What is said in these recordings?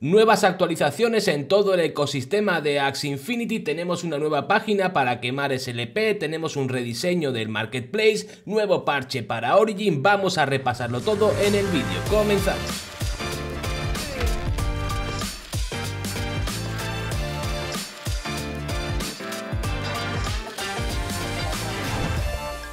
Nuevas actualizaciones en todo el ecosistema de Axe Infinity, tenemos una nueva página para quemar SLP, tenemos un rediseño del marketplace, nuevo parche para Origin, vamos a repasarlo todo en el vídeo, comenzamos.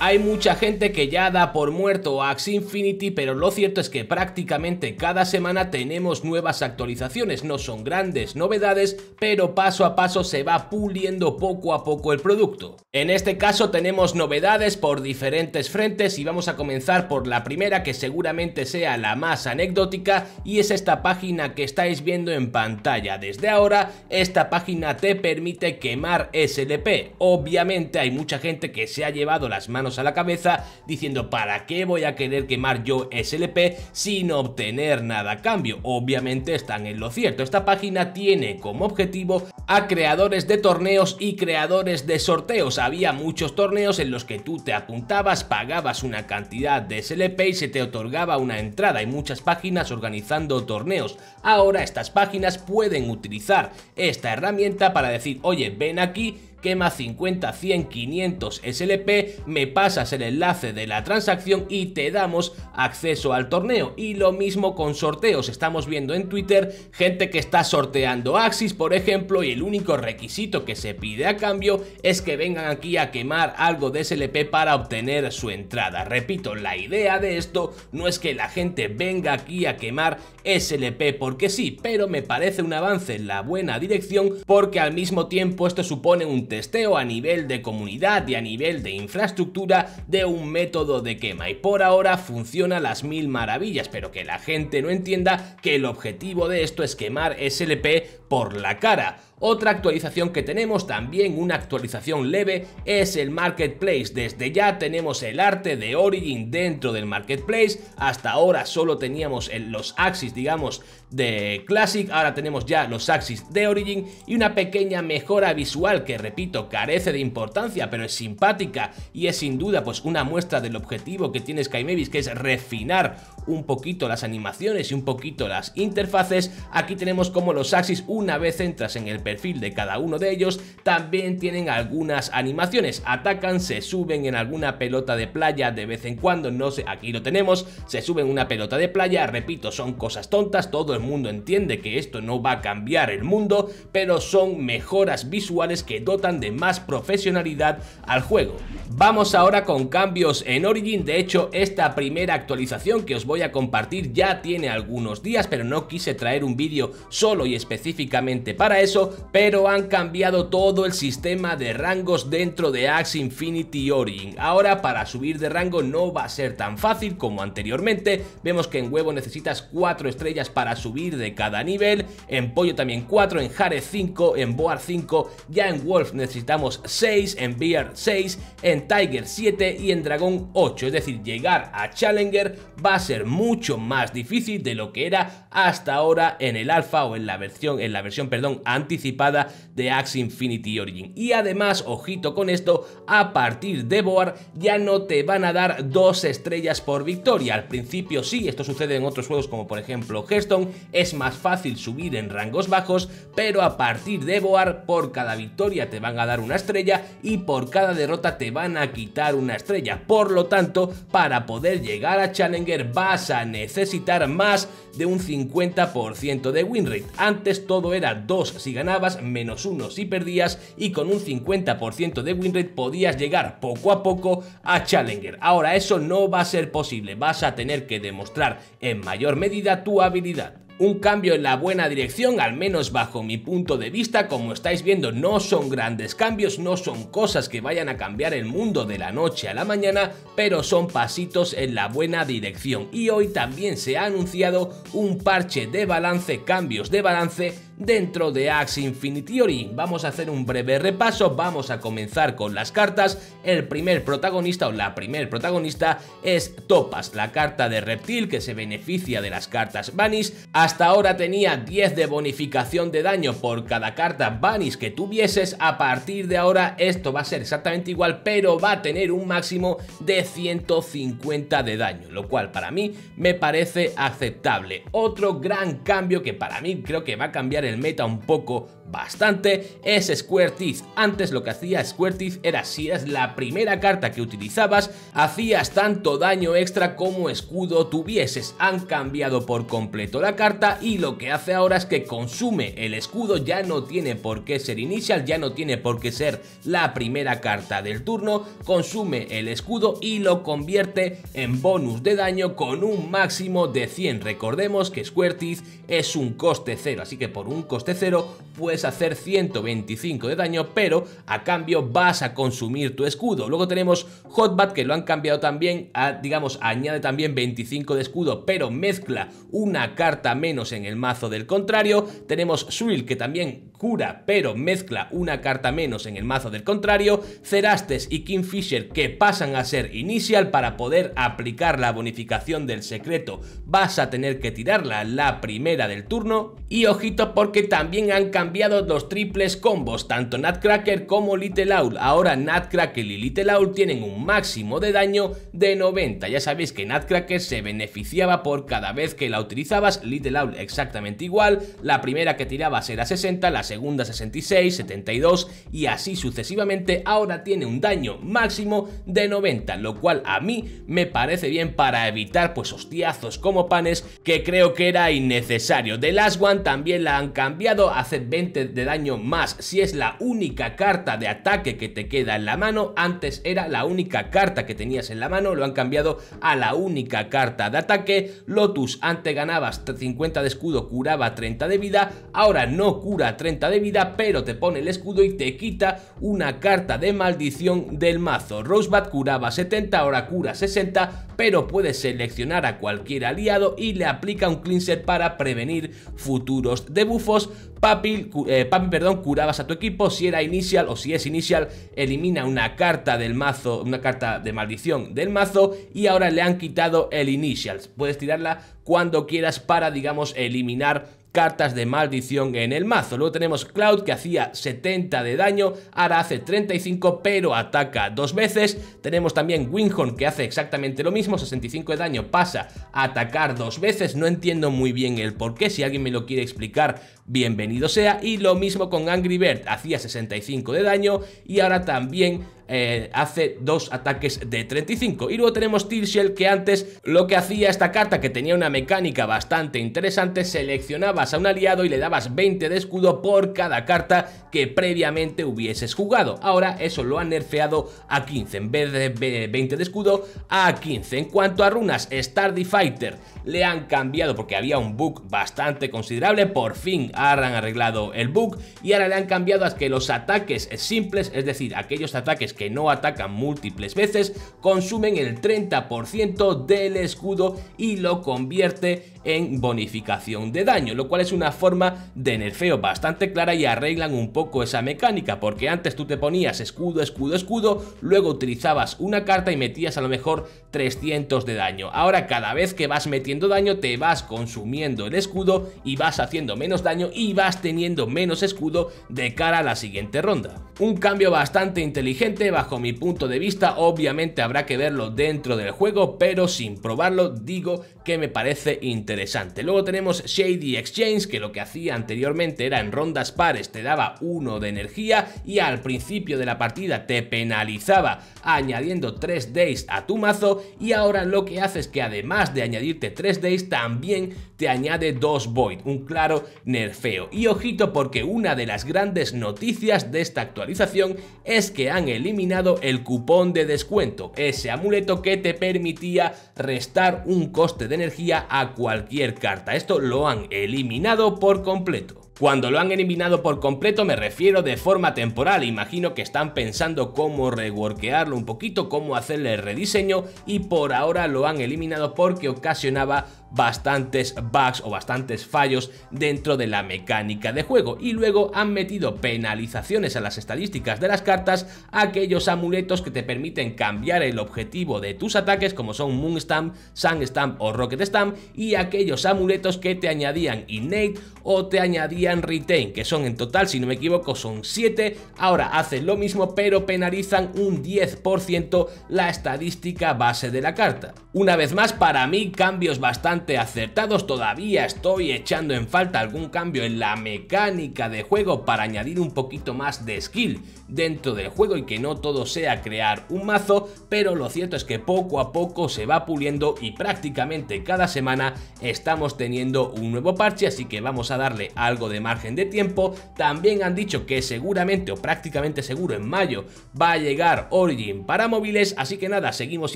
Hay mucha gente que ya da por muerto a Infinity, pero lo cierto es que prácticamente cada semana tenemos nuevas actualizaciones, no son grandes novedades, pero paso a paso se va puliendo poco a poco el producto. En este caso tenemos novedades por diferentes frentes y vamos a comenzar por la primera que seguramente sea la más anecdótica y es esta página que estáis viendo en pantalla. Desde ahora, esta página te permite quemar SLP. Obviamente hay mucha gente que se ha llevado las manos a la cabeza diciendo ¿para qué voy a querer quemar yo SLP sin obtener nada a cambio? Obviamente están en lo cierto, esta página tiene como objetivo a creadores de torneos y creadores de sorteos. Había muchos torneos en los que tú te apuntabas, pagabas una cantidad de SLP y se te otorgaba una entrada. Hay muchas páginas organizando torneos. Ahora estas páginas pueden utilizar esta herramienta para decir, oye, ven aquí, quema 50, 100, 500 SLP, me pasas el enlace de la transacción y te damos acceso al torneo. Y lo mismo con sorteos, estamos viendo en Twitter gente que está sorteando Axis, por ejemplo, y el único requisito que se pide a cambio es que vengan aquí a quemar algo de SLP para obtener su entrada. Repito, la idea de esto no es que la gente venga aquí a quemar SLP porque sí, pero me parece un avance en la buena dirección porque al mismo tiempo esto supone un testeo a nivel de comunidad y a nivel de infraestructura de un método de quema y por ahora funciona las mil maravillas, pero que la gente no entienda que el objetivo de esto es quemar SLP por la cara. Otra actualización que tenemos, también una actualización leve, es el Marketplace. Desde ya tenemos el arte de Origin dentro del Marketplace. Hasta ahora solo teníamos los axis, digamos, de Classic. Ahora tenemos ya los axis de Origin y una pequeña mejora visual que, repito, carece de importancia, pero es simpática y es sin duda pues una muestra del objetivo que tiene Sky que es refinar un poquito las animaciones y un poquito las interfaces, aquí tenemos como los Axis una vez entras en el perfil de cada uno de ellos, también tienen algunas animaciones, atacan, se suben en alguna pelota de playa de vez en cuando, no sé, aquí lo tenemos, se suben una pelota de playa, repito, son cosas tontas, todo el mundo entiende que esto no va a cambiar el mundo, pero son mejoras visuales que dotan de más profesionalidad al juego. Vamos ahora con cambios en Origin, de hecho esta primera actualización que os voy voy a compartir ya tiene algunos días, pero no quise traer un vídeo solo y específicamente para eso, pero han cambiado todo el sistema de rangos dentro de Axe Infinity Origin. Ahora para subir de rango no va a ser tan fácil como anteriormente, vemos que en huevo necesitas 4 estrellas para subir de cada nivel, en pollo también 4, en jare 5, en boar 5, ya en wolf necesitamos 6, en bear 6, en tiger 7 y en dragón 8, es decir, llegar a Challenger va a ser mucho más difícil de lo que era hasta ahora en el alfa o en la versión, en la versión perdón, anticipada de Axe Infinity Origin. Y además, ojito con esto, a partir de Boar ya no te van a dar dos estrellas por victoria. Al principio sí, esto sucede en otros juegos como por ejemplo Hearthstone, es más fácil subir en rangos bajos, pero a partir de Boar por cada victoria te van a dar una estrella y por cada derrota te van a quitar una estrella. Por lo tanto, para poder llegar a Challenger vas vas a necesitar más de un 50% de winrate Antes todo era 2 si ganabas, menos 1 si perdías y con un 50% de winrate podías llegar poco a poco a Challenger. Ahora eso no va a ser posible, vas a tener que demostrar en mayor medida tu habilidad. Un cambio en la buena dirección, al menos bajo mi punto de vista, como estáis viendo no son grandes cambios, no son cosas que vayan a cambiar el mundo de la noche a la mañana, pero son pasitos en la buena dirección. Y hoy también se ha anunciado un parche de balance, cambios de balance dentro de Axe Infinity Vamos a hacer un breve repaso, vamos a comenzar con las cartas. El primer protagonista o la primer protagonista es Topas, la carta de reptil que se beneficia de las cartas Banis. Hasta ahora tenía 10 de bonificación de daño por cada carta Banis que tuvieses. A partir de ahora esto va a ser exactamente igual, pero va a tener un máximo de 150 de daño, lo cual para mí me parece aceptable. Otro gran cambio que para mí creo que va a cambiar el meta un poco bastante es Squirtiz Antes lo que hacía Squirtiz era si es la primera carta que utilizabas, hacías tanto daño extra como escudo tuvieses. Han cambiado por completo la carta y lo que hace ahora es que consume el escudo, ya no tiene por qué ser inicial, ya no tiene por qué ser la primera carta del turno, consume el escudo y lo convierte en bonus de daño con un máximo de 100. Recordemos que Teeth es un coste cero, así que por un coste cero hacer 125 de daño, pero a cambio vas a consumir tu escudo. Luego tenemos Hotbat, que lo han cambiado también, a, digamos, añade también 25 de escudo, pero mezcla una carta menos en el mazo del contrario. Tenemos Swill, que también cura, pero mezcla una carta menos en el mazo del contrario. Cerastes y Kingfisher, que pasan a ser inicial para poder aplicar la bonificación del secreto. Vas a tener que tirarla la primera del turno. Y ojito porque también han cambiado los triples combos, tanto Nutcracker como Little Owl. Ahora Nutcracker y Little Owl tienen un máximo de daño de 90. Ya sabéis que Nutcracker se beneficiaba por cada vez que la utilizabas, Little Owl exactamente igual, la primera que tirabas era 60, la segunda 66, 72 y así sucesivamente. Ahora tiene un daño máximo de 90, lo cual a mí me parece bien para evitar pues hostiazos como panes que creo que era innecesario. The Last One también la han cambiado, hace 20 de daño más si es la única carta de ataque que te queda en la mano. Antes era la única carta que tenías en la mano, lo han cambiado a la única carta de ataque. Lotus antes ganabas 50 de escudo, curaba 30 de vida, ahora no cura 30 de vida, pero te pone el escudo y te quita una carta de maldición del mazo. Rosebud curaba 70, ahora cura 60, pero puedes seleccionar a cualquier aliado y le aplica un cleanser para prevenir futuros debufos. Papil eh, Papi, perdón, curabas a tu equipo. Si era inicial o si es inicial, elimina una carta del mazo, una carta de maldición del mazo. Y ahora le han quitado el initial. Puedes tirarla cuando quieras para, digamos, eliminar cartas de maldición en el mazo. Luego tenemos Cloud que hacía 70 de daño, ahora hace 35 pero ataca dos veces. Tenemos también Winghorn que hace exactamente lo mismo, 65 de daño, pasa a atacar dos veces. No entiendo muy bien el porqué, si alguien me lo quiere explicar, bienvenido sea. Y lo mismo con Angry Bird, hacía 65 de daño y ahora también eh, hace dos ataques de 35. Y luego tenemos Tearshell que antes lo que hacía esta carta, que tenía una mecánica bastante interesante, seleccionabas a un aliado y le dabas 20 de escudo por cada carta que previamente hubieses jugado. Ahora eso lo han nerfeado a 15, en vez de 20 de escudo a 15. En cuanto a runas, Stardy Fighter le han cambiado porque había un bug bastante considerable, por fin han arreglado el bug y ahora le han cambiado a que los ataques simples, es decir, aquellos ataques que no atacan múltiples veces consumen el 30% del escudo y lo convierte en bonificación de daño, lo cual es una forma de nerfeo bastante clara y arreglan un poco esa mecánica, porque antes tú te ponías escudo, escudo, escudo, luego utilizabas una carta y metías a lo mejor 300 de daño. Ahora cada vez que vas metiendo daño te vas consumiendo el escudo y vas haciendo menos daño y vas teniendo menos escudo de cara a la siguiente ronda. Un cambio bastante inteligente bajo mi punto de vista, obviamente habrá que verlo dentro del juego, pero sin probarlo digo que me parece interesante. Luego tenemos Shady Exchange, que lo que hacía anteriormente era en rondas pares te daba uno de energía y al principio de la partida te penalizaba añadiendo 3 days a tu mazo y ahora lo que hace es que además de añadirte 3 days también te añade 2 void, un claro nerfeo. Y ojito porque una de las grandes noticias de esta actualización es que han eliminado el cupón de descuento, ese amuleto que te permitía restar un coste de energía a cualquier carta. Esto lo han eliminado por completo. Cuando lo han eliminado por completo me refiero de forma temporal, imagino que están pensando cómo reworkearlo un poquito, cómo hacerle el rediseño y por ahora lo han eliminado porque ocasionaba bastantes bugs o bastantes fallos dentro de la mecánica de juego y luego han metido penalizaciones a las estadísticas de las cartas aquellos amuletos que te permiten cambiar el objetivo de tus ataques como son Moon Stamp, Sun Stamp o Rocket Stamp y aquellos amuletos que te añadían innate o te añadían Retain, que son en total, si no me equivoco, son 7. Ahora hacen lo mismo, pero penalizan un 10% la estadística base de la carta. Una vez más, para mí, cambios bastante acertados. Todavía estoy echando en falta algún cambio en la mecánica de juego para añadir un poquito más de skill dentro del juego y que no todo sea crear un mazo, pero lo cierto es que poco a poco se va puliendo y prácticamente cada semana estamos teniendo un nuevo parche, así que vamos a darle algo de margen de tiempo. También han dicho que seguramente o prácticamente seguro en mayo va a llegar Origin para móviles. Así que nada, seguimos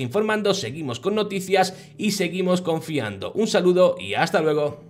informando, seguimos con noticias y seguimos confiando. Un saludo y hasta luego.